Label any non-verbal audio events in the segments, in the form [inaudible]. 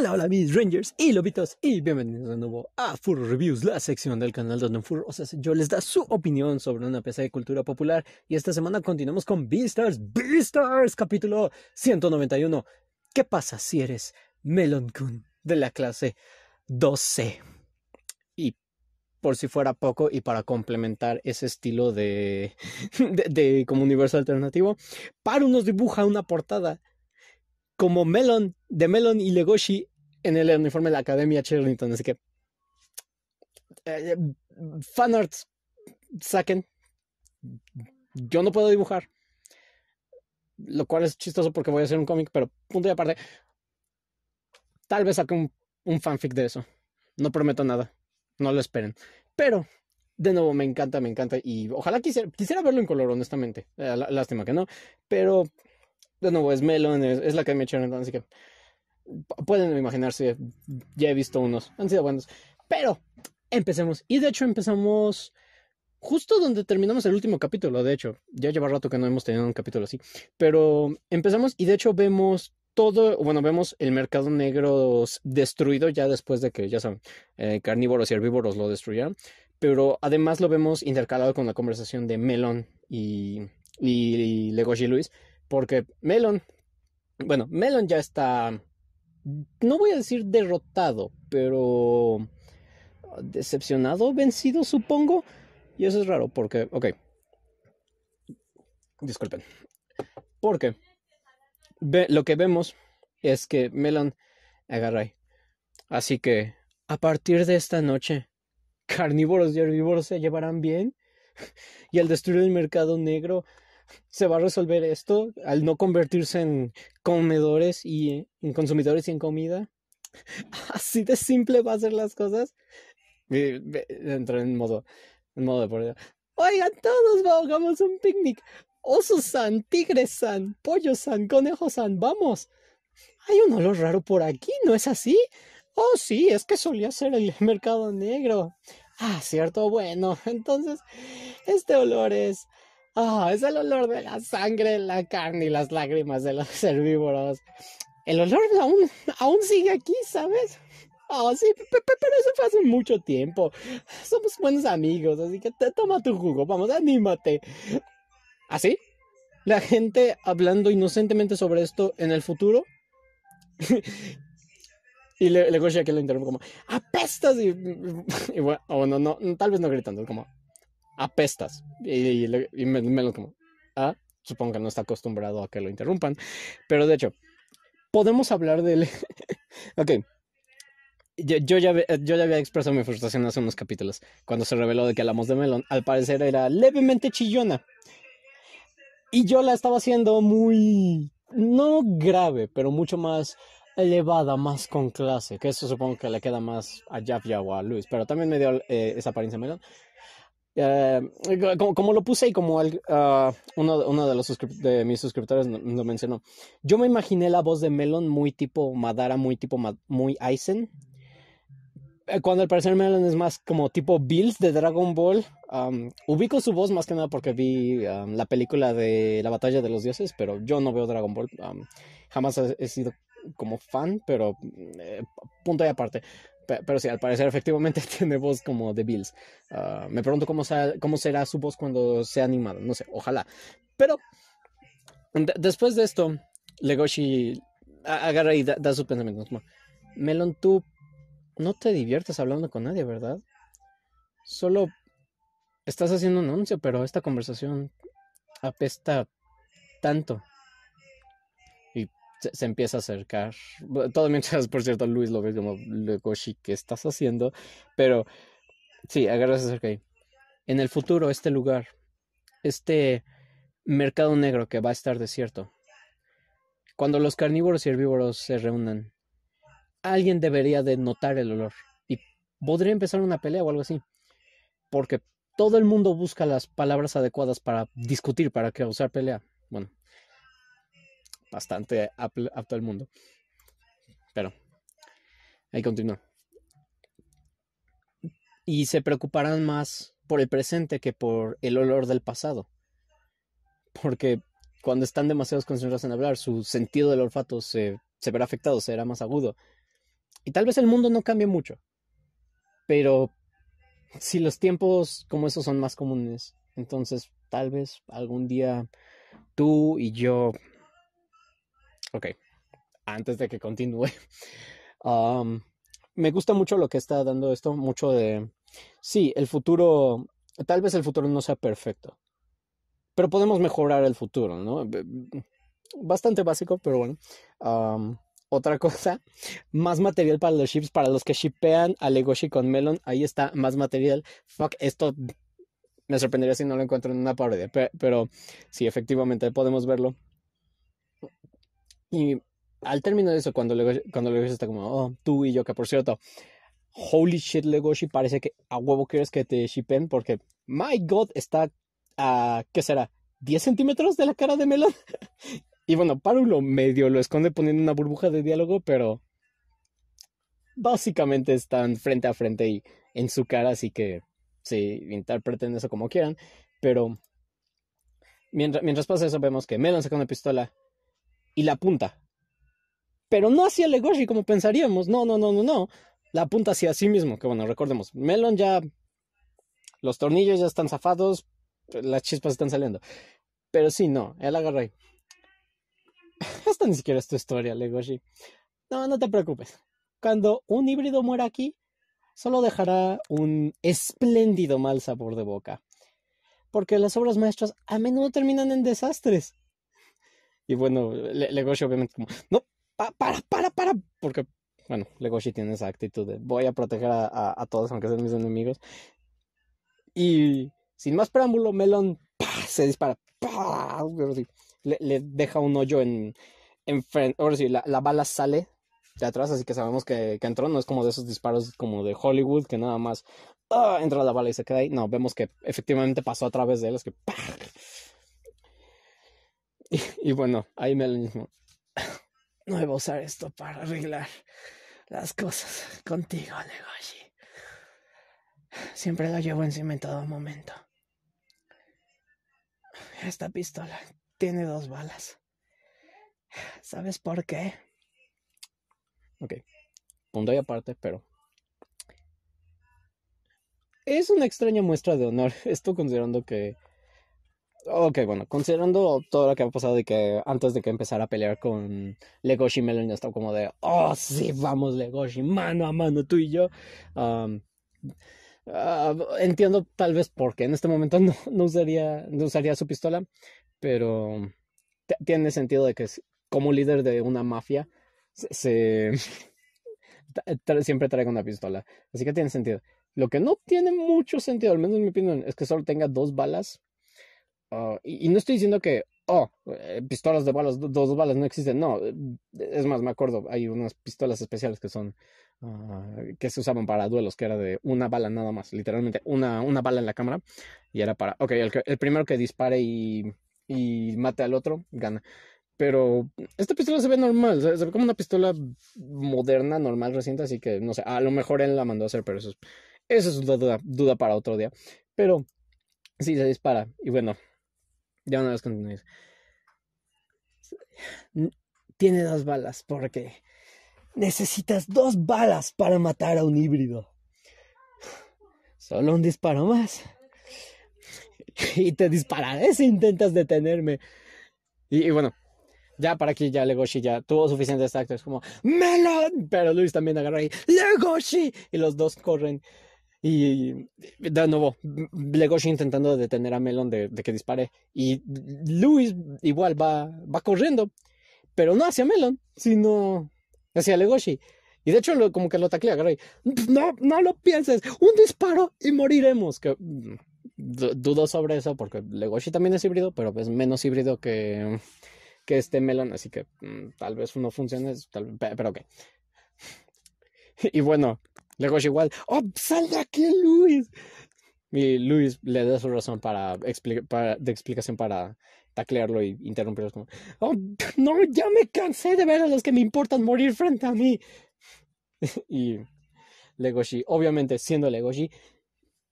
Hola, hola mis Rangers y lobitos y bienvenidos de nuevo a Full Reviews, la sección del canal donde Furro o sea, yo les da su opinión sobre una pieza de cultura popular y esta semana continuamos con Beastars, Beastars capítulo 191. ¿Qué pasa si eres Melon Kun de la clase 12? Y por si fuera poco y para complementar ese estilo de, [laughs] de, de como universo alternativo, Paru nos dibuja una portada como Melon de Melon y Legoshi en el uniforme de la Academia Cherrington, Así que. Eh, eh, fan fanarts, saquen. Yo no puedo dibujar. Lo cual es chistoso porque voy a hacer un cómic, pero punto y aparte. Tal vez saque un, fanfic de eso. No prometo nada. No lo esperen. Pero de nuevo, me encanta, me encanta. Y ojalá quisiera, verlo en color, honestamente. Eh, lástima que no. Pero, de nuevo, es Melon, es, la que me así que pueden imaginarse, ya he visto unos, han sido buenos. Pero empecemos. Y de hecho empezamos justo donde terminamos el último capítulo, de hecho. Ya lleva rato que no hemos tenido un capítulo así. Pero empezamos y de hecho vemos todo, bueno, vemos el mercado negro destruido ya después de que, ya saben, eh, carnívoros y herbívoros lo destruyeron. Pero además lo vemos intercalado con la conversación de Melon y, y, y Legoshi Luis. Porque Melon, bueno, Melon ya está no voy a decir derrotado, pero decepcionado, vencido, supongo. Y eso es raro porque, ok. Disculpen. Porque lo que vemos es que Melon agarra Así que, a partir de esta noche, carnívoros y herbívoros se llevarán bien. [laughs] y al destruir el mercado negro, se va a resolver esto al no convertirse en comedores y en consumidores y en comida. [laughs] Así de simple va a ser las cosas. Entré en modo, en modo de por Oigan, todos vamos a un picnic. Osos san, tigres san, pollo san, conejo san, vamos. Hay un olor raro por aquí, ¿no es así? Oh, sí, es que solía ser el mercado negro. Ah, cierto, bueno, [laughs] entonces este olor es Ah, es el olor de la sangre, la carne y las lágrimas de los herbívoros. El olor aún, aún sigue aquí, ¿sabes? Oh, sí, pero eso fue hace mucho tiempo. Somos buenos amigos, así que toma tu jugo, vamos, anímate. ¿Así? La gente hablando inocentemente sobre esto en el futuro. y le, le que lo interrumpo como, apestas y, bueno, no, no, tal vez no gritando, como, apestas. Y, y, como, ah, supongo que no está acostumbrado a que lo interrumpan. Pero de hecho, podemos hablar él. [laughs] ok. Yo, yo, ya, yo ya había expresado mi frustración hace unos capítulos, cuando se reveló de que hablamos de Melon, al parecer, era levemente chillona. Y yo la estaba haciendo muy... no grave, pero mucho más elevada, más con clase, que eso supongo que le queda más a Jav o a Luis, pero también me dio eh, esa apariencia Melon eh, como, lo puse y como ah, uno, de, los mis suscriptores lo, mencionó, yo me imaginé la voz de Melon muy tipo Madara, muy tipo muy Aizen. Eh, cuando al parecer Melon es más como tipo Bills de Dragon Ball. ubico su voz más que nada porque vi la película de la batalla de los dioses, pero yo no veo Dragon Ball. jamás he, sido como fan, pero eh, punto y aparte pero sí, al parecer efectivamente [laughs] tiene voz como de Bills. Ah, me pregunto cómo, cómo será su voz cuando sea animado no sé, ojalá. Pero después de esto, Legoshi agarra y da, su pensamiento. Melon, tú no te diviertes hablando con nadie, ¿verdad? Solo estás haciendo un anuncio, pero esta conversación apesta tanto se, empieza a acercar. Todo mientras, por cierto, Luis lo ve como, Legoshi, ¿qué estás haciendo? Pero sí, agarras acerca ahí. En el futuro, este lugar, este mercado negro que va a estar desierto, cuando los carnívoros y herbívoros se reúnan, alguien debería de notar el olor y podría empezar una pelea o algo así. Porque todo el mundo busca las palabras adecuadas para discutir, para causar pelea. Bueno, bastante apto al mundo. Pero ahí continúa. Y se preocuparán más por el presente que por el olor del pasado. Porque cuando están demasiado concentrados en hablar, su sentido del olfato se, se verá afectado, será más agudo. Y tal vez el mundo no cambie mucho. Pero si los tiempos como esos son más comunes, entonces tal vez algún día tú y yo Ok, antes de que continúe, [laughs] um, me gusta mucho lo que está dando esto, mucho de, sí, el futuro, tal vez el futuro no sea perfecto, pero podemos mejorar el futuro, ¿no? Bastante básico, pero bueno. Um, otra [laughs] cosa, más material para los chips, para los que shipean a Legoshi con Melon, ahí está, más material. Fuck, esto me sorprendería si no lo encuentro en una parodia, pero, pero sí, efectivamente podemos verlo. Y al término de eso, cuando Legoshi, cuando está como, oh, tú y yo, que por cierto, holy shit, Legoshi, parece que a huevo quieres que te shipen porque, my god, está a, ¿qué será? ¿10 centímetros de la cara de Melon? [laughs] y bueno, Parulo medio lo esconde poniendo una burbuja de diálogo, pero básicamente están frente a frente y en su cara, así que sí, interpreten eso como quieran, pero mientras, mientras pasa eso vemos que Melon saca una pistola y la punta. Pero no hacia Legoshi como pensaríamos. No, no, no, no, no. La punta hacia sí mismo. Que bueno, recordemos. Melon ya. Los tornillos ya están zafados. Las chispas están saliendo. Pero sí, no. Él agarra [laughs] ahí. Esta ni siquiera es tu historia, Legoshi. No, no te preocupes. Cuando un híbrido muera aquí, solo dejará un espléndido mal sabor de boca. Porque las obras maestras a menudo terminan en desastres. Y bueno, Legoshi obviamente como, no, para, para, para, porque, bueno, Legoshi tiene esa actitud de voy a proteger a, a, todos, aunque sean mis enemigos. Y sin más preámbulo, Melon se dispara, le, deja un hoyo en, en frente, ahora sí, la, bala sale de atrás, así que sabemos que, que, entró, no es como de esos disparos como de Hollywood, que nada más ¡ah! entra la bala y se queda ahí. No, vemos que efectivamente pasó a través de él, es que ¡pah! [laughs] Y, bueno, ahí me lo mismo. [laughs] No debo usar esto para arreglar las cosas contigo, Legoshi. Siempre lo llevo encima en todo momento. Esta pistola tiene dos balas. ¿Sabes por qué? Ok. Punto y aparte, pero. Es una extraña muestra de honor. [laughs] Esto considerando que Ok, bueno, considerando todo lo que ha pasado y que antes de que empezara a pelear con Legoshi, Melon ya estaba como de, oh, sí, vamos, Legoshi, mano a mano, tú y yo. Um, ah, entiendo tal vez por qué en este momento [laughs] no, usaría, no usaría su pistola, pero tiene sentido de que como líder de una mafia se, [laughs] siempre traiga una pistola. Así que tiene sentido. Lo que no tiene mucho sentido, al menos en mi opinión, es que solo tenga dos balas Oh, y, no estoy diciendo que, oh, eh, pistolas de balas, dos, balas no existen. No, eh, es más, me acuerdo, hay unas pistolas especiales que son, ah, que se usaban para duelos, que era de una bala nada más, literalmente una, una bala en la cámara. Y era para, ok, el, primero que dispare y, mate al otro, gana pero esta pistola se ve normal, se, ve como una pistola moderna, normal, reciente, así que no sé, a lo mejor él la mandó a hacer, pero eso es, eso es duda, duda para otro día. Pero sí, se dispara, y bueno, ya una vez Tiene dos balas, porque necesitas dos balas para matar a un híbrido. Solo un disparo más. Y te dispararé si intentas detenerme. Y, bueno, ya para aquí ya Legoshi ya tuvo suficientes actos como ¡Melon! Pero Luis también agarra ahí ¡Legoshi! Y los dos corren. Y de nuevo, Legoshi intentando detener a Melon de, que dispare. Y Luis igual va, va corriendo, pero no hacia Melon, sino hacia Legoshi. Y de hecho, como que lo taclea Gray. No, no lo pienses. Un disparo y moriremos. Que mm, dudo sobre eso porque Legoshi también es híbrido, pero es menos híbrido que, que este Melon. Así que mm, tal vez uno funcione, tal, pero ok. [laughs] Y bueno, Legoshi igual, ¡oh, sal de aquí, Luis! Y Luis le da su razón para, de explicación para taclearlo y interrumpirlo. como, ¡oh, no, ya me cansé de ver a los que me importan morir frente a mí! [laughs] y Legoshi, obviamente siendo Legoshi,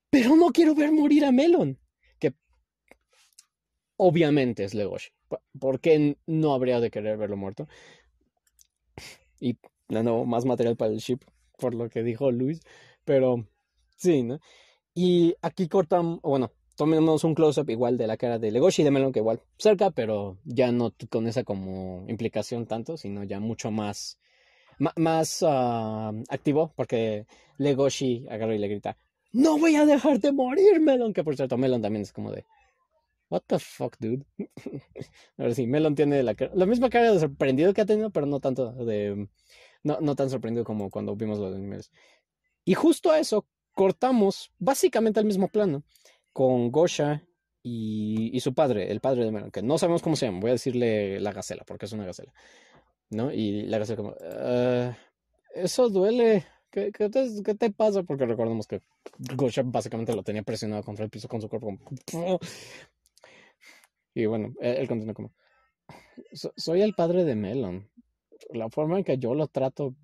pero no quiero ver morir a Melon, que obviamente es Legoshi. ¿Por qué no habría de querer verlo muerto? Y no, más material para el ship por lo que dijo Luis, pero sí, ¿no? Y aquí cortamos, bueno, tomemos un close-up igual de la cara de Legoshi y de Melon, que igual cerca, pero ya no con esa como implicación tanto, sino ya mucho más, más ah, activo, porque Legoshi agarra y le grita, no voy a dejar de morir, Melon, que por cierto, Melon también es como de... What the fuck, dude. [laughs] Ahora sí, Melon tiene la, la misma cara de sorprendido que ha tenido, pero no tanto de no, tan sorprendido como cuando vimos los animales. Y justo a eso cortamos básicamente al mismo plano con Gosha y, su padre, el padre de Melon, que no sabemos cómo se llama, voy a decirle la gacela, porque es una gacela. ¿No? Y la gacela como, ah, eso duele, ¿Qué, qué, te, ¿Qué, te, pasa? Porque recordemos que Gosha básicamente lo tenía presionado contra el piso con su cuerpo. Y bueno, él, continúa como, soy el padre de Melon la forma en que yo lo trato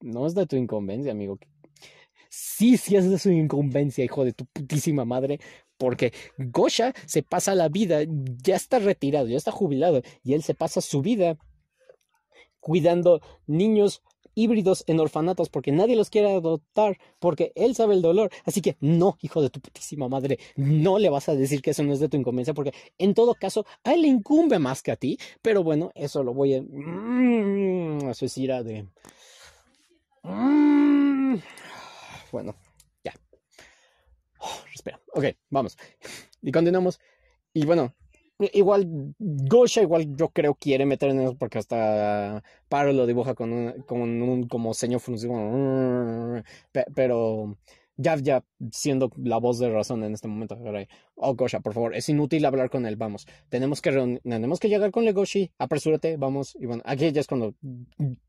no es de tu incumbencia, amigo. Sí, sí es de su incumbencia, hijo de tu putísima madre, porque Gosha se pasa la vida, ya está retirado, ya está jubilado, y él se pasa su vida cuidando niños híbridos en orfanatos porque nadie los quiere adoptar, porque él sabe el dolor. Así que no, hijo de tu putísima madre, no le vas a decir que eso no es de tu incumbencia, porque en todo caso, a él le incumbe más que a ti. Pero bueno, eso lo voy a. Mm, suicidar de. Mm, bueno, ya. Oh, espera. Ok, vamos. [laughs] Y continuamos. Y bueno, Igual Gosha, igual yo creo quiere meter en eso porque hasta Paro lo dibuja con un, como seño funcional Pero ya ya siendo la voz de razón en este momento. Oh Gosha, por favor, es inútil hablar con él, vamos. Tenemos que tenemos que llegar con Legoshi, apresúrate, vamos. Y bueno, aquí ya es cuando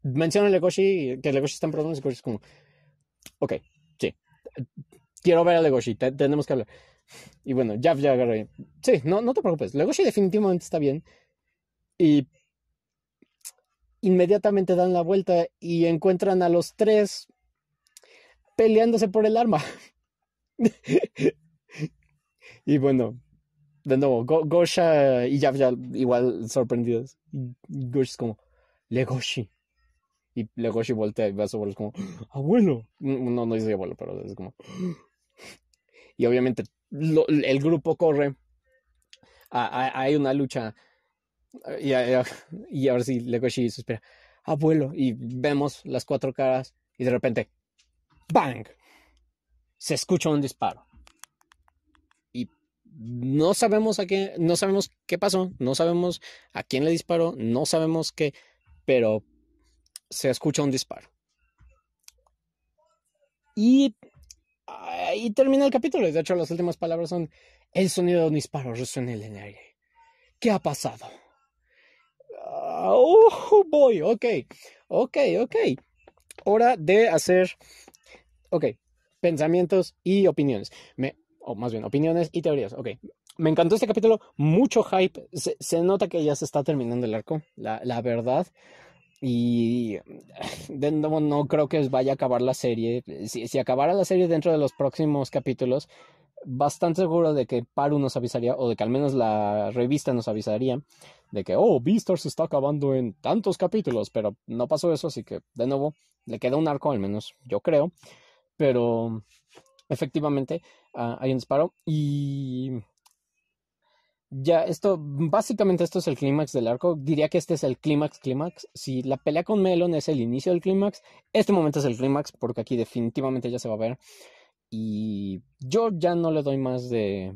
menciona Legoshi, que Legoshi está en problemas y es como, ok, sí, quiero ver a Legoshi, tenemos que hablar. Y bueno, ya, ya agarré. Sí, no, no te preocupes. Legoshi definitivamente está bien. Y inmediatamente dan la vuelta y encuentran a los tres peleándose por el arma. [laughs] y bueno, de nuevo, Go Gosha y ya igual sorprendidos. Y Gosha es como, Legoshi. Y Legoshi voltea y va a su abuelo como, ¡Ah, abuelo. No, no dice abuelo, pero es como, y obviamente el grupo corre. hay una lucha y, a, ahora sí, Legoshi suspira, abuelo, y vemos las cuatro caras y de repente, ¡bang! Se escucha un disparo. Y no sabemos a qué, no sabemos qué pasó, no sabemos a quién le disparó, no sabemos qué, pero se escucha un disparo. Y Ah, y termina el capítulo. Y de hecho, las últimas palabras son: El sonido de un disparo resuena en el aire. ¿Qué ha pasado? Ah, oh, boy. Ok. Ok, ok. Hora de hacer. Ok. Pensamientos y opiniones. Me... O más bien, opiniones y teorías. Ok. Me encantó este capítulo. Mucho hype. Se, se nota que ya se está terminando el arco. La, la verdad. Y [laughs] de nuevo no, creo que vaya a acabar la serie. Si, acabara la serie dentro de los próximos capítulos, bastante seguro de que Paru nos avisaría, o de que al menos la revista nos avisaría, de que, oh, Beastar se está acabando en tantos capítulos, pero no pasó eso, así que, de nuevo, le queda un arco al menos, yo creo. Pero, efectivamente, hay ah, un disparo y ya esto, básicamente esto es el clímax del arco. Diría que este es el clímax, clímax. Si la pelea con Melon es el inicio del clímax, este momento es el clímax porque aquí definitivamente ya se va a ver. Y yo ya no le doy más de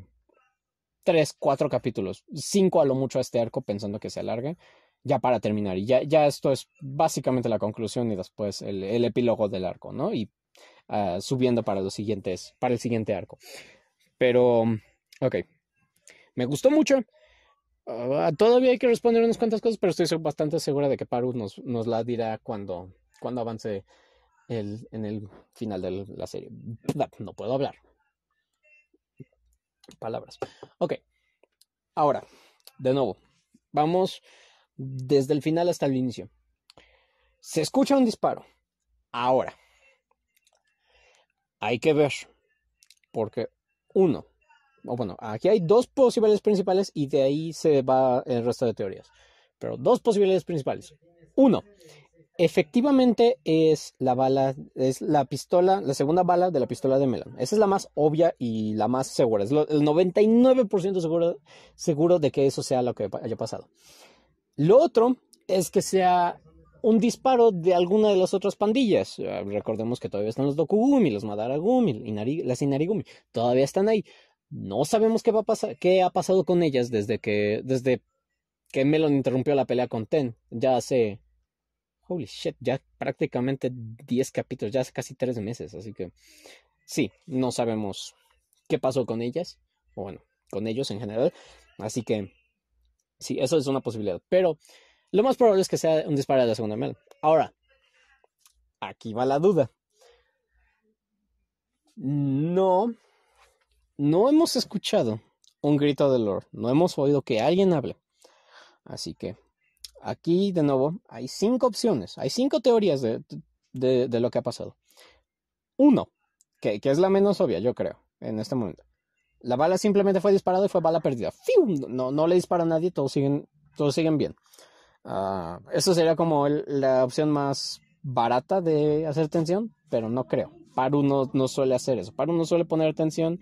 tres, cuatro capítulos, cinco a lo mucho a este arco pensando que se alargue, ya para terminar. Y ya, ya esto es básicamente la conclusión y después el, epílogo del arco, ¿no? Y ah, subiendo para los siguientes, para el siguiente arco. Pero, ok, me gustó mucho. Ah, todavía hay que responder unas cuantas cosas, pero estoy bastante segura de que Paru nos, nos la dirá cuando, avance en el final de la serie. No puedo hablar. Palabras. Ok. Ahora, de nuevo, vamos desde el final hasta el inicio. Se escucha un disparo. Ahora, hay que ver. Porque, uno, bueno, aquí hay dos posibilidades principales y de ahí se va el resto de teorías. Pero dos posibilidades principales. Uno, efectivamente es la bala, es la pistola, la segunda bala de la pistola de Melan. Esa es la más obvia y la más segura. Es el 99% seguro, seguro de que eso sea lo que haya pasado. Lo otro es que sea un disparo de alguna de las otras pandillas. Eh, recordemos que todavía están los Dokugumi, los Madaragumi, las Inarigumi. Todavía están ahí. No sabemos qué, va a pasar, qué ha pasado con ellas desde que, desde que Melon interrumpió la pelea con Ten. Ya hace. Holy shit, ya prácticamente 10 capítulos, ya hace casi 3 meses. Así que. Sí, no sabemos qué pasó con ellas. O bueno, con ellos en general. Así que. Sí, eso es una posibilidad. Pero lo más probable es que sea un disparo de la segunda Melon. Ahora, aquí va la duda. No no hemos escuchado un grito de Lord... no hemos oído que alguien hable. Así que aquí de nuevo hay cinco opciones, hay cinco teorías de, de, lo que ha pasado. Uno, que, es la menos obvia, yo creo, en este momento. La bala simplemente fue disparada y fue bala perdida. No, no le dispara a nadie, todos siguen, todos siguen bien. Ah, eso sería como la opción más barata de hacer tensión, pero no creo. Paru no, no suele hacer eso. Paru no suele poner tensión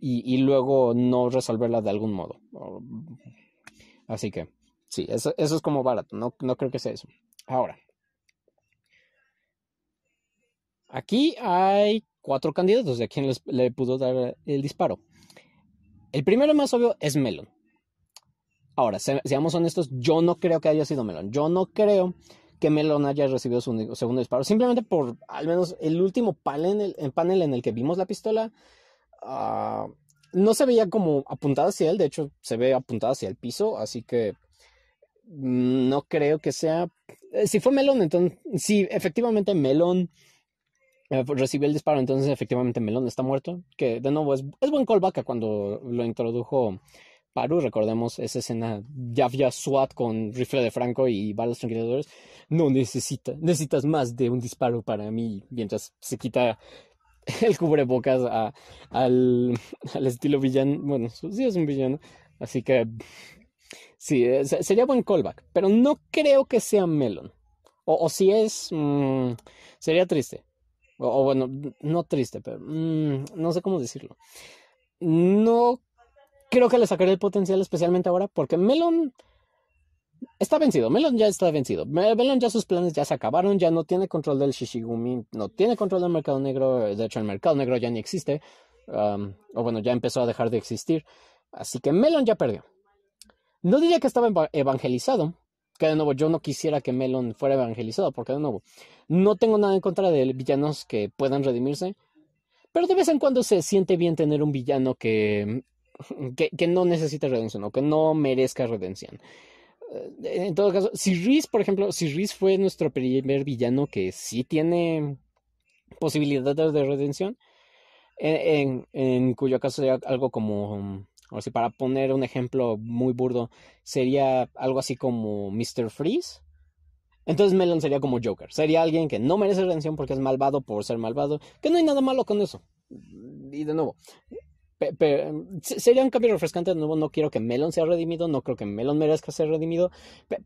y, luego no resolverla de algún modo. Así que, sí, eso, es como barato, no, no creo que sea eso. Ahora, aquí hay cuatro candidatos de quien le pudo dar el disparo. El primero más obvio es Melon. Ahora, seamos honestos, yo no creo que haya sido Melon. Yo no creo que Melon haya recibido su segundo disparo. Simplemente por al menos el último panel, el panel en el que vimos la pistola, Ah, no se veía como apuntada hacia él, de hecho se ve apuntada hacia el piso, así que no creo que sea... Eh, si fue Melón, entonces... Si efectivamente Melón eh, recibió el disparo, entonces efectivamente Melón está muerto, que de nuevo es, buen callback cuando lo introdujo Paru, recordemos esa escena, ya había SWAT con rifle de Franco y balas tranquilizadoras No necesita, necesitas más de un disparo para mí, mientras se quita [laughs] el cubrebocas [laughs] al, estilo villano. Bueno, sí es un villano. Así que sí, eh, sería buen callback. Pero no creo que sea Melon. O, si es, mm, sería triste. O, bueno, no triste, pero mm, no sé cómo decirlo. No creo que le sacaré el potencial especialmente ahora porque Melon está vencido. Melon ya está vencido. Melon ya sus planes ya se acabaron, ya no tiene control del Shishigumi, no tiene control del mercado negro. Eh, de hecho, el mercado negro ya ni existe. o bueno, ya empezó a dejar de existir. Así que Melon ya perdió. No diría que estaba evangelizado, que de nuevo yo no quisiera que Melon fuera evangelizado, porque de nuevo no tengo nada en contra de villanos que puedan redimirse, pero de vez en cuando se siente bien tener un villano que, que, que no necesita redención o que no merezca redención. Eh, en todo caso, si Rhys, por ejemplo, si Rhys fue nuestro primer villano que sí tiene posibilidades de redención, eh, en, cuyo caso sería algo como, mm, o para poner un ejemplo muy burdo, sería algo así como Mr. Freeze. Entonces Melon sería como Joker, sería alguien que no merece redención porque es malvado por ser malvado, que no hay nada malo con eso. Y de nuevo, sería un cambio refrescante de nuevo. No quiero que Melon sea redimido, no creo que Melon merezca ser redimido,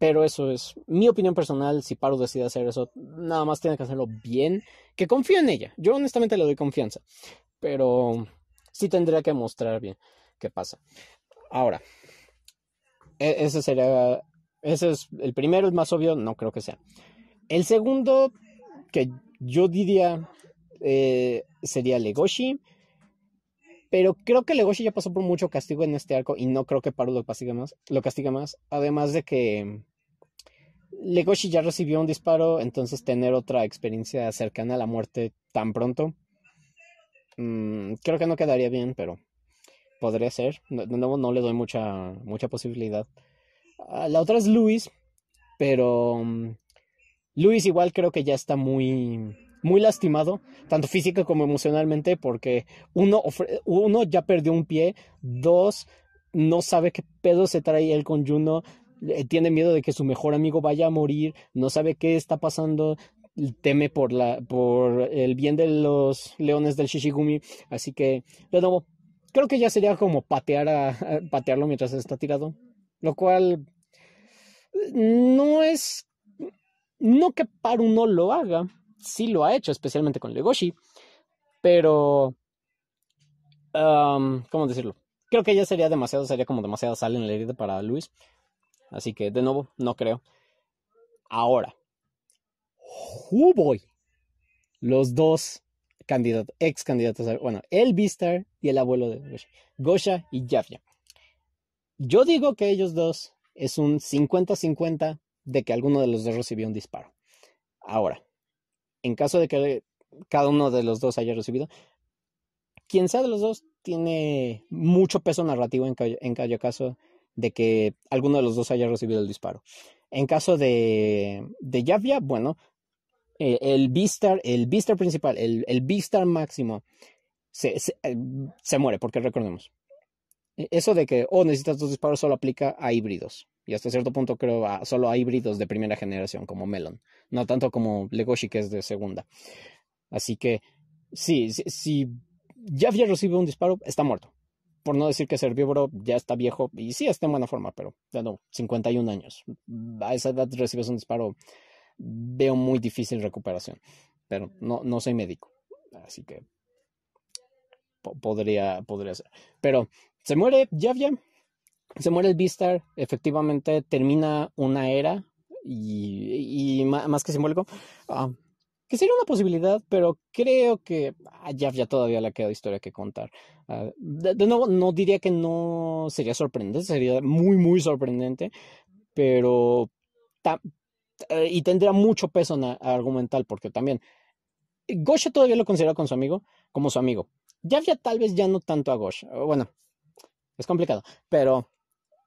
pero eso es mi opinión personal. Si Paro decide hacer eso, nada más tiene que hacerlo bien, que confío en ella. Yo honestamente le doy confianza, pero sí tendría que mostrar bien qué pasa. Ahora, e, ese sería, ese es el primero, el más obvio, no creo que sea. El segundo que yo diría eh, sería Legoshi pero creo que Legoshi ya pasó por mucho castigo en este arco y no creo que Paro lo castiga más. Lo más. Además de que Legoshi ya recibió un disparo, entonces tener otra experiencia cercana a la muerte tan pronto. Mm, creo que no quedaría bien, pero podría ser. De nuevo, no le doy mucha, mucha posibilidad. Ah, la otra es Luis, pero mm, Luis igual creo que ya está muy muy lastimado, tanto física como emocionalmente, porque uno, uno ya perdió un pie, dos, no sabe qué pedo se trae el con eh, tiene miedo de que su mejor amigo vaya a morir, no sabe qué está pasando, teme por, la, por el bien de los leones del Shishigumi, así que, de nuevo, creo que ya sería como patear a patearlo mientras está tirado, lo cual eh, no es, no que para uno lo haga, sí lo ha hecho, especialmente con Legoshi, pero... ¿Cómo decirlo? Creo que ya sería demasiado, sería como demasiada sal en la herida para Luis. Así que, de nuevo, no creo. Ahora, Huboy. Los dos candidatos, ex candidatos, bueno, el Vistar y el abuelo de Gosha, Gosha y Jafya. Yo digo que ellos dos es un 50-50 de que alguno de los dos recibió un disparo. Ahora, en caso de que cada uno de los dos haya recibido, quien sea de los dos tiene mucho peso narrativo en, caso de que alguno de los dos haya recibido el disparo. En caso de, de Yavia, bueno, e, el Beastar, el Beastar principal, el, el Beastar máximo, se, eh, se muere, porque recordemos, e, eso de que, oh, necesitas dos disparos solo aplica a híbridos. Y hasta cierto punto creo solo a híbridos de primera generación, como Melon. No tanto como Legoshi, que es de segunda. Así que, sí, si, ya Jeff ya recibe un disparo, está muerto. Por no decir que es herbívoro, ya está viejo. Y sí, está en buena forma, pero ya no, 51 años. A esa edad recibes un disparo, veo muy difícil recuperación. Pero no, no soy médico. Así que podría, podría ser. Pero se muere ya se muere el Beastar, efectivamente termina una era y, más que simbólico, ah, que sería una posibilidad, pero creo que a ah, ya todavía le queda historia que contar. Ah, de, nuevo, no diría que no sería sorprendente, sería muy, muy sorprendente, pero eh, y tendría mucho peso argumental porque también eh, Gosha todavía lo considera con su amigo, como su amigo. ya tal vez ya no tanto a Gosha. Bueno, es complicado, pero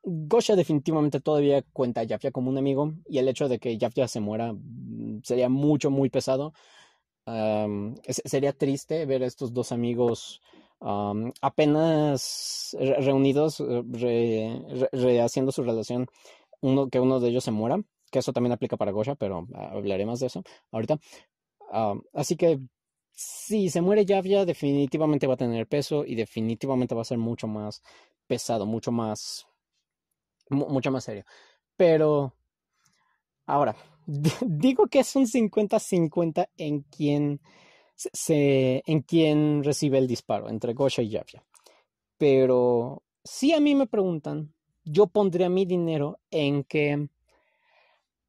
Gosha definitivamente todavía cuenta a Yafya como un amigo y el hecho de que Yafya se muera mm, sería mucho, muy pesado. sería triste ver a estos dos amigos apenas reunidos, eh, rehaciendo su relación, uno, que uno de ellos se muera, que eso también aplica para Gosha, pero ah, hablaré más de eso ahorita. así que si se muere Yafya definitivamente va a tener peso y definitivamente va a ser mucho más pesado, mucho más, mucho más serio. Pero, ahora, [laughs] digo que es un 50-50 en quien se, en quien recibe el disparo, entre Gosha y Yafia. Pero si a mí me preguntan, yo pondría mi dinero en que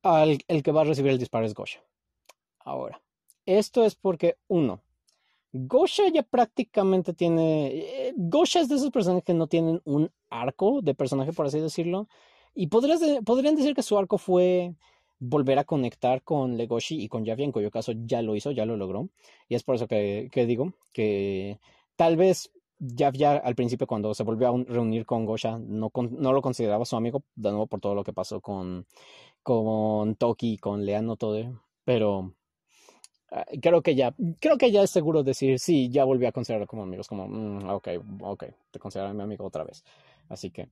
el que va a recibir el disparo es Gosha. Ahora, esto es porque, uno, Gosha ya prácticamente tiene. Eh, Gosha es de esos personajes que no tienen un arco de personaje, por así decirlo. Y podrían decir que su arco fue volver a conectar con Legoshi y con yavi en cuyo caso ya lo hizo, ya lo logró. Y es por eso que, digo que tal vez ya al principio cuando se volvió a reunir con Gosha no, no lo consideraba su amigo, de nuevo por todo lo que pasó con, con Toki, con Leano, todo. Pero Ah, creo que ya, creo que ya es seguro decir, sí, ya volví a considerarlo como amigos, como, mm, ok, ok, te consideraré mi amigo otra vez. Así que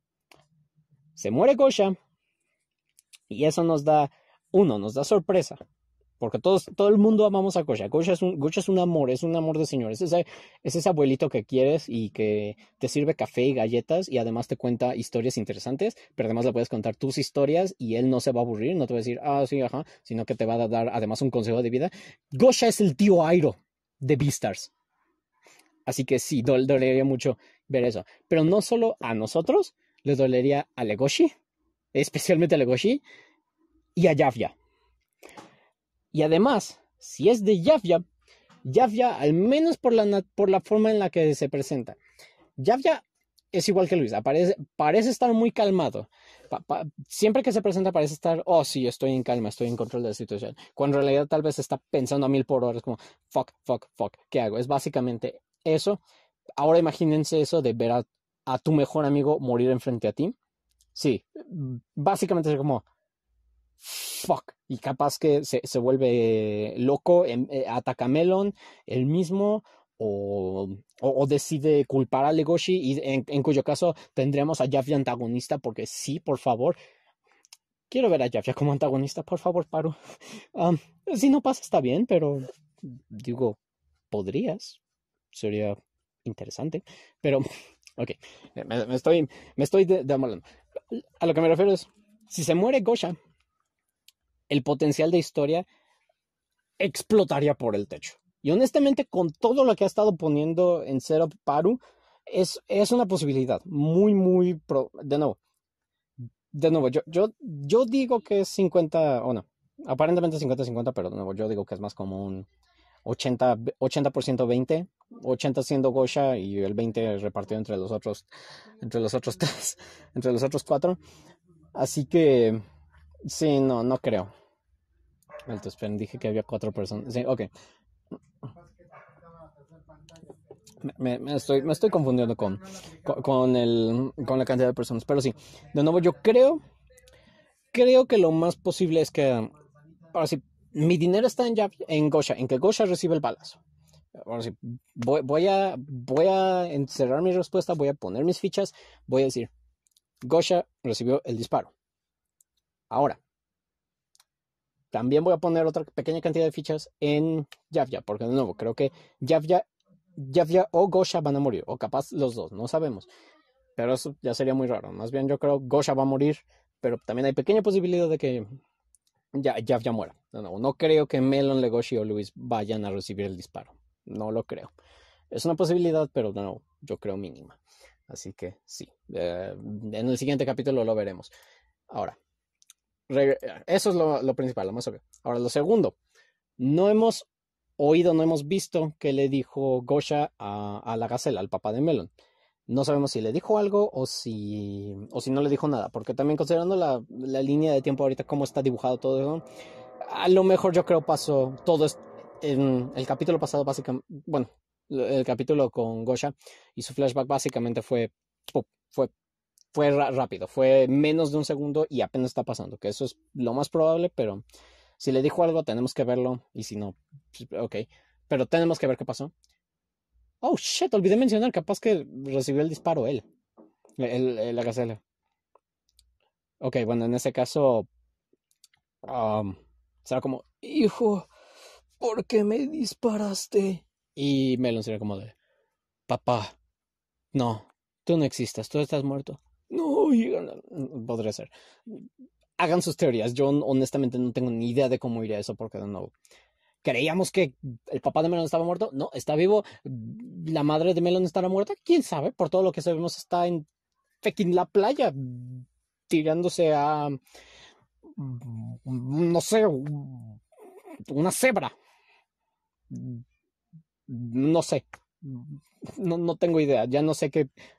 se muere Gosha y eso nos da, uno, nos da sorpresa, porque todos, todo el mundo amamos a Gosha. Gosha es un, gocha es un amor, es un amor de señores Es ese, es ese abuelito que quieres y que te sirve café y galletas y además te cuenta historias interesantes, pero además le puedes contar tus historias y él no se va a aburrir, no te va a decir, ah, sí, ajá, sino que te va a dar además un consejo de vida. Gosha es el tío Airo de Beastars. Así que sí, dolería mucho ver eso. Pero no solo a nosotros, les dolería a Legoshi, especialmente a Legoshi y a Yavia y además, si es de Yavya, Yavya, al menos por la, por la forma en la que se presenta, Yavya es igual que Luis, aparece, parece estar muy calmado. siempre que se presenta parece estar, oh sí, estoy en calma, estoy en control de la situación. Cuando en realidad tal vez está pensando a mil por hora, es como, fuck, fuck, fuck, ¿qué hago? Es básicamente eso. Ahora imagínense eso de ver a, a tu mejor amigo morir enfrente a ti. Sí, básicamente es como, fuck, y capaz que se, vuelve loco, em, eh, ataca a Melon, el mismo, o, decide culpar a Legoshi, y en, cuyo caso tendremos a Yafia antagonista, porque sí, por favor. Quiero ver a Yafia como antagonista, por favor, paro. [laughs] si no pasa, está bien, pero digo, podrías. Sería interesante. Pero, [laughs] ok, me, estoy, me estoy de, A lo que me refiero es, si se muere Gosha, el potencial de historia explotaría por el techo. Y honestamente, con todo lo que ha estado poniendo en Setup Paru, es, es una posibilidad muy, muy... de nuevo, de nuevo, yo, yo, yo digo que es 50, o no, aparentemente 50-50, pero de nuevo, yo digo que es más como un 80%, 20, 80 siendo Gosha y el 20 repartido entre los otros, entre los otros tres, [laughs] entre los otros cuatro. Así que Sí, no, no creo. el esperen, dije que había cuatro personas. Sí, ok. Me, estoy, confundiendo con, con, la cantidad de personas. Pero sí, de nuevo, yo creo, creo que lo más posible es que, ahora sí, mi dinero está en, en Gosha, en que Gosha recibe el balazo. Ahora sí, voy, voy, a, voy a encerrar mi respuesta, voy a poner mis fichas, voy a decir, Gosha recibió el disparo. Ahora, también voy a poner otra pequeña cantidad de fichas en Yavya, porque de nuevo, creo que Yavya, o Gosha van a morir, o capaz los dos, no sabemos. Pero eso ya sería muy raro. Más bien yo creo que Gosha va a morir, pero también hay pequeña posibilidad de que Yavya muera. no creo que Melon, Legoshi o Luis vayan a recibir el disparo. No lo creo. Es una posibilidad, pero no, yo creo mínima. Así que sí, eh, en el siguiente capítulo lo veremos. Ahora, eso es lo, principal, lo más obvio. Ahora, lo segundo, no hemos oído, no hemos visto qué le dijo Gosha a, la gacela, al papá de Melon. No sabemos si le dijo algo o si, o si no le dijo nada, porque también considerando la, línea de tiempo ahorita, cómo está dibujado todo eso, a lo mejor yo creo pasó todo en el capítulo pasado, básicamente, bueno, el capítulo con Gosha y su flashback básicamente fue, fue fue rápido, fue menos de un segundo y apenas está pasando, que eso es lo más probable, pero si le dijo algo tenemos que verlo y si no, pues, ok, pero tenemos que ver qué pasó. Oh, shit, olvidé mencionar, capaz que recibió el disparo él, el, la gacela. Ok, bueno, en ese caso, um, será como, hijo, ¿por qué me disparaste? Y Melon sería como de, papá, no, tú no existas, tú estás muerto no, podría ser. Hagan sus teorías. Yo honestamente no tengo ni idea de cómo iría eso porque no Creíamos que el papá de Melon estaba muerto. No, está vivo. La madre de Melon estará muerta. ¿Quién sabe? Por todo lo que sabemos está en Pekín, la playa tirándose a... No sé, una cebra. No sé no, no tengo idea, ya no sé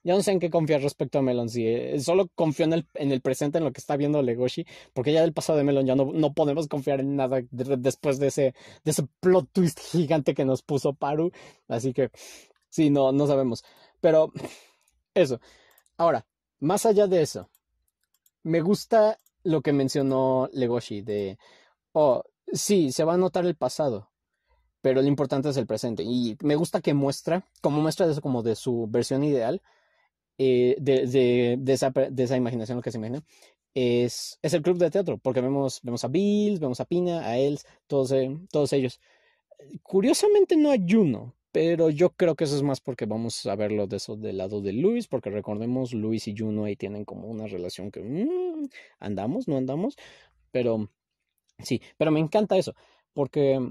ya no sé en qué confiar respecto a Melon, si eh, solo confío en el, en el presente, en lo que está viendo Legoshi, porque ya del pasado de Melon ya no, no podemos confiar en nada después de ese, de ese plot twist gigante que nos puso Paru, así que sí, no, no sabemos, pero eso. Ahora, más allá de eso, me gusta lo que mencionó Legoshi de, oh, sí, se va a notar el pasado, pero lo importante es el presente. Y me gusta que muestra, como muestra eso, como de su versión ideal, eh, de, de, esa, de, esa, imaginación, lo que se imagina, es, es el club de teatro, porque vemos, vemos a Bills, vemos a Pina, a Els, todos, eh, todos ellos. Curiosamente no hay Juno. pero yo creo que eso es más porque vamos a verlo de eso del lado de Luis, porque recordemos, Luis y Juno ahí tienen como una relación que mm, andamos, no andamos, pero sí, pero me encanta eso, porque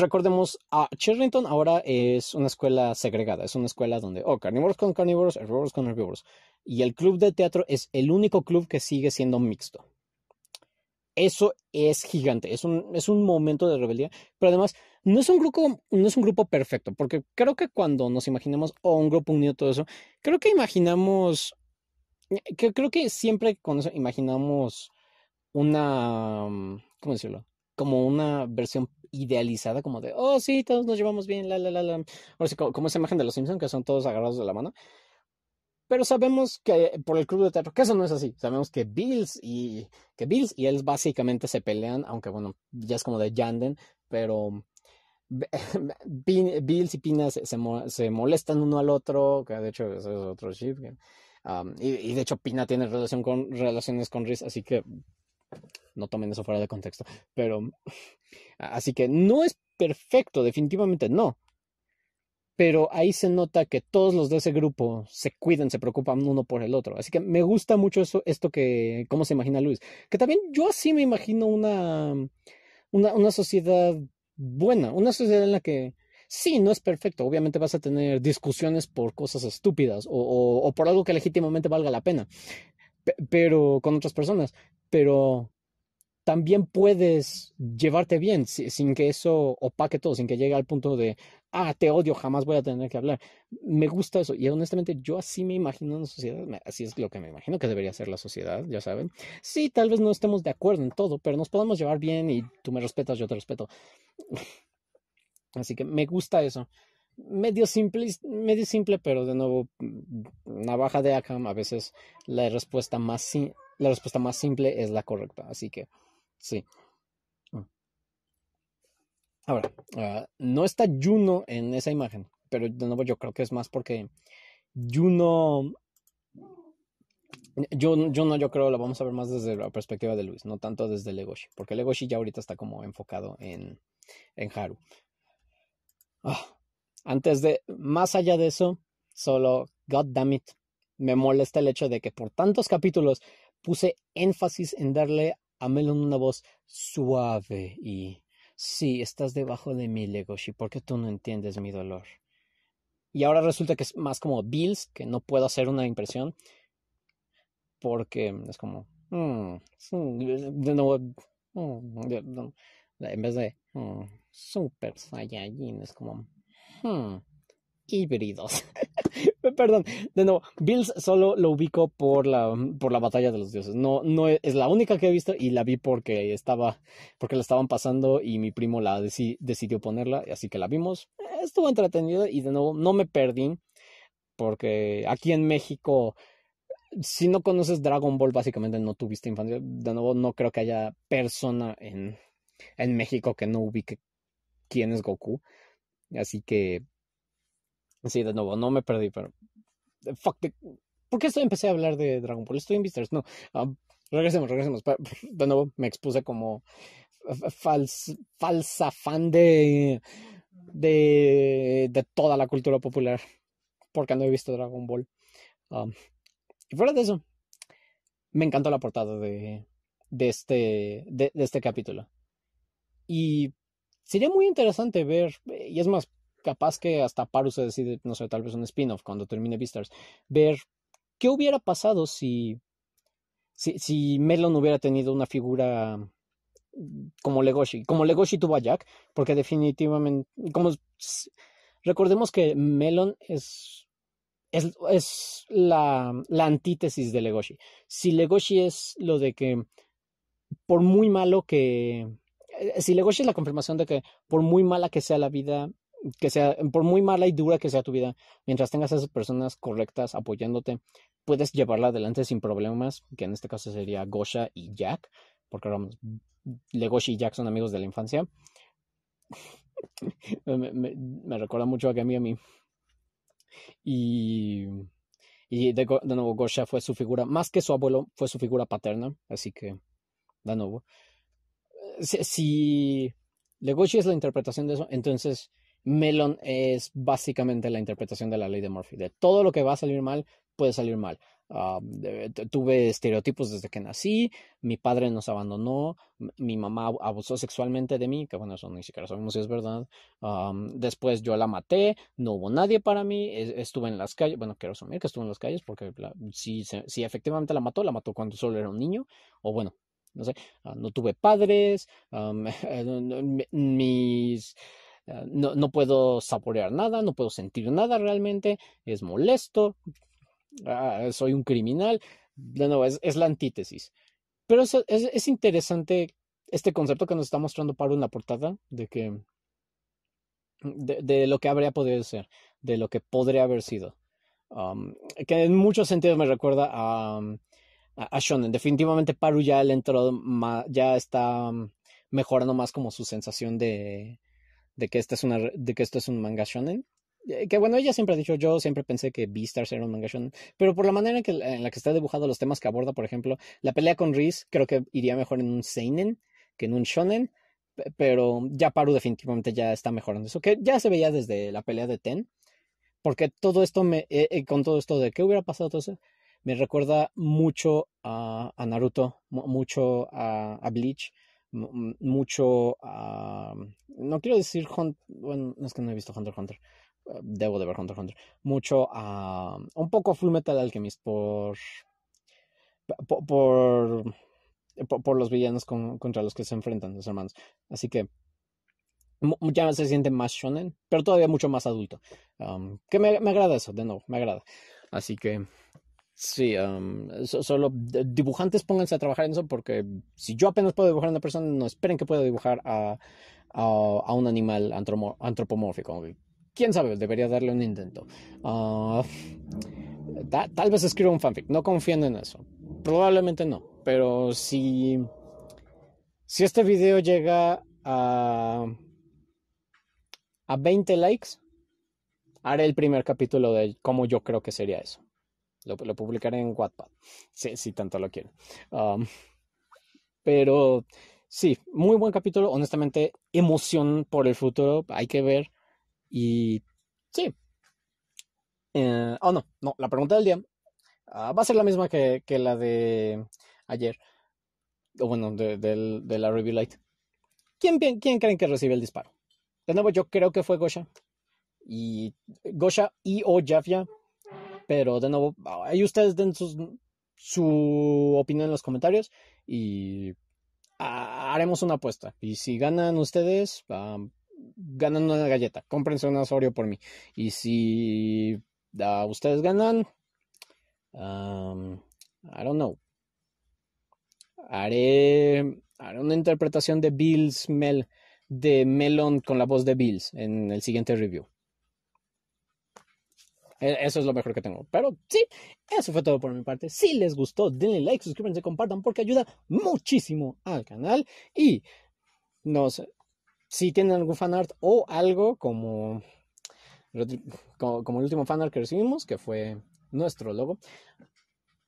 recordemos, a Cherrington ahora es una escuela segregada, es una escuela donde, oh, carnívoros con carnívoros, herbívoros con herbívoros. Y el club de teatro es el único club que sigue siendo mixto. Eso es gigante, es un, es un momento de rebeldía, pero además no es, un grupo, no es un grupo perfecto, porque creo que cuando nos imaginamos, oh, un grupo unido, todo eso, creo que imaginamos, que, creo que siempre con eso imaginamos una, ¿cómo decirlo? Como una versión idealizada como de, oh, sí, todos nos llevamos bien, la, la, la, la. como, esa imagen de los Simpsons, que son todos agarrados de la mano. Pero sabemos que eh, por el club de teatro, que eso no es así. Sabemos que Bills y que Bills y él básicamente se pelean, aunque bueno, ya es como de Yanden, pero [laughs] Bills y Pina se, se, molestan uno al otro, que de hecho es otro ship y, y, de hecho Pina tiene relación con, relaciones con Riz, así que no tomen eso fuera de contexto. Pero, así que no es perfecto, definitivamente no. Pero ahí se nota que todos los de ese grupo se cuidan, se preocupan uno por el otro. Así que me gusta mucho eso, esto que, cómo se imagina Luis. Que también yo así me imagino una, una, sociedad buena, una sociedad en la que sí, no es perfecto. Obviamente vas a tener discusiones por cosas estúpidas o, por algo que legítimamente valga la pena pero con otras personas, pero también puedes llevarte bien sin que eso opaque todo, sin que llegue al punto de, ah, te odio, jamás voy a tener que hablar. Me gusta eso. Y honestamente, yo así me imagino la sociedad, así es lo que me imagino que debería ser la sociedad, ya saben. Sí, tal vez no estemos de acuerdo en todo, pero nos podemos llevar bien y tú me respetas, yo te respeto. Así que me gusta eso. Medio simple, medio simple, pero de nuevo navaja de Akam, a veces la respuesta más, la respuesta más simple es la correcta. Así que, sí. Mm. Ahora, ah, no está Juno en esa imagen, pero de nuevo yo creo que es más porque Juno... yo no, yo creo lo vamos a ver más desde la perspectiva de Luis, no tanto desde Legoshi, porque Legoshi ya ahorita está como enfocado en, Haru. Ah, antes de, más allá de eso, solo God damn it. Me molesta el hecho de que por tantos capítulos puse énfasis en darle a Melon una voz suave y sí, estás debajo de mí, Legoshi, porque tú no entiendes mi dolor. Y ahora resulta que es más como Bills, que no puedo hacer una impresión, porque es como, mm, de nuevo, mm, en vez de mm, Super Saiyajin, es como, hmm" híbridos. [laughs] Perdón, de nuevo, Bills solo lo ubico por la, por la batalla de los dioses. No, no e-, es la única que he visto y la vi porque estaba, porque la estaban pasando y mi primo la decidió ponerla, así que la vimos. Eh, estuvo entretenida y de nuevo no me perdí porque aquí en México, si no conoces Dragon Ball, básicamente no tuviste infancia. De nuevo, no creo que haya persona en, en México que no ubique quién es Goku. Así que Sí, de nuevo, no me perdí, pero... Eh, fuck, ¿por qué estoy, empecé a hablar de Dragon Ball? Estoy en Visters, no. Ah, regresemos, regresemos. [laughs] De nuevo, me expuse como eh, eh, falsa fan de, de, toda la cultura popular, porque no he visto Dragon Ball. Um, y fuera de eso, me encantó la portada de, de, este, de, de este capítulo. Y sería muy interesante ver, y es más, capaz que hasta Paru se decide, no sé, tal vez un spin-off cuando termine Beastars, ver qué hubiera pasado si, si, si Melon hubiera tenido una figura mm, como Legoshi, como Legoshi tuvo a Jack, porque definitivamente, como recordemos que Melon es, es, la, la, antítesis de Legoshi. Si Legoshi es lo de que, por muy malo que, eh, si Legoshi es la confirmación de que, por muy mala que sea la vida, que sea, por muy mala y dura que sea tu vida, mientras tengas a esas personas correctas apoyándote, puedes llevarla adelante sin problemas, que en este caso sería Gosha y Jack, porque vamos, Legoshi y Jack son amigos de la infancia. [laughs] me, recuerda mucho a Gami a mí. Y, y de, nuevo, Gosha fue su figura, más que su abuelo, fue su figura paterna, así que, de nuevo. Eh, si, si Legoshi es la interpretación de eso, entonces Melon es básicamente la interpretación de la ley de Murphy, de todo lo que va a salir mal, puede salir mal. Um, tuve estereotipos desde que nací, mi padre nos abandonó, mi mamá abusó sexualmente de mí, que bueno, eso ni siquiera sabemos si es verdad. Um, después yo la maté, no hubo nadie para mí, estuve en las calles, bueno, quiero asumir que estuve en las calles porque si, efectivamente la mató, la mató cuando solo era un niño, o bueno, no sé, ah, no tuve padres, um, [laughs] eh, mis eh, no, no puedo saborear nada, no puedo sentir nada realmente, es molesto, ah, soy un criminal, de nuevo, es, la antítesis. Pero es, es, interesante este concepto que nos está mostrando Paru en la portada, de que de, lo que habría podido ser, de lo que podría haber sido. Um, que en muchos sentidos me recuerda um, a, a, Shonen. Definitivamente Paru ya le entró, ya está um, mejorando más como su sensación de, de que esta es una de que esto es un manga shonen. Eh, que bueno, ella siempre ha dicho, yo siempre pensé que Beastars era un manga shonen, pero por la manera en, la que está dibujado los temas que aborda, por ejemplo, la pelea con Reese creo que iría mejor en un seinen que en un shonen, pero ya Paru definitivamente ya está mejorando eso, que ya se veía desde la pelea de Ten, porque todo esto me, eh, eh, con todo esto de qué hubiera pasado entonces me recuerda mucho a, a Naruto, mucho a, a Bleach, Mm, mucho, a. no quiero decir, Hunter, bueno, no es que no he visto Hunter Hunter, eh, debo de ver Hunter Hunter, mucho a, un poco Full Metal Alchemist por, por, por, los villanos contra los que se enfrentan los hermanos. Así que ya se siente más shonen, pero todavía mucho más adulto. Um, que me, me agrada eso, de nuevo, me agrada. Así que Sí, solo dibujantes pónganse a trabajar en eso porque si yo apenas puedo dibujar a una persona, no esperen que pueda dibujar a, un animal antropomórfico. Quién sabe, debería darle un intento. Ah, tal vez escriba un fanfic, no confíen en eso. Probablemente no, pero si, si este video llega a, a 20 likes, haré el primer capítulo de cómo yo creo que sería eso. Lo, publicaré en Wattpad, si, tanto lo quieren. pero sí, muy buen capítulo. Honestamente, emoción por el futuro. Hay que ver. Y sí. Eh, oh, no, no. La pregunta del día ah, va a ser la misma que, que la de ayer. O bueno, de, la Review Light. ¿Quién, ¿Quién creen que recibe el disparo? De nuevo, yo creo que fue Gosha. Y Gosha y o Jafia pero de nuevo, ahí ustedes den su opinión en los comentarios y haremos una apuesta. Y si ganan ustedes, ah, ganan una galleta. Cómprense una Oreo por mí. Y si ah, ustedes ganan, um, I don't know. Haré, haré una interpretación de Bill's Mel de Melon con la voz de Bills en el siguiente review. E, eso es lo mejor que tengo. Pero sí, eso fue todo por mi parte. Si les gustó, denle like, suscríbanse, compartan porque ayuda muchísimo al canal. Y no sé, si tienen algún fanart o algo como, como, el último fanart que recibimos, que fue nuestro logo,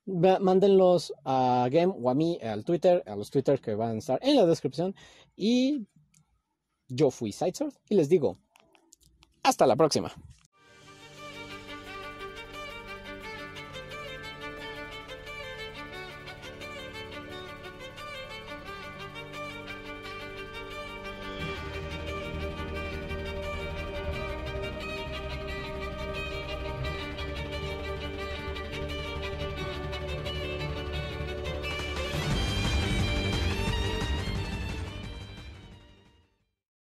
mándenlos a Game o a mí, eh, al Twitter, a los Twitter que van a estar en la descripción. Y yo fui sitesort y les digo, hasta la próxima.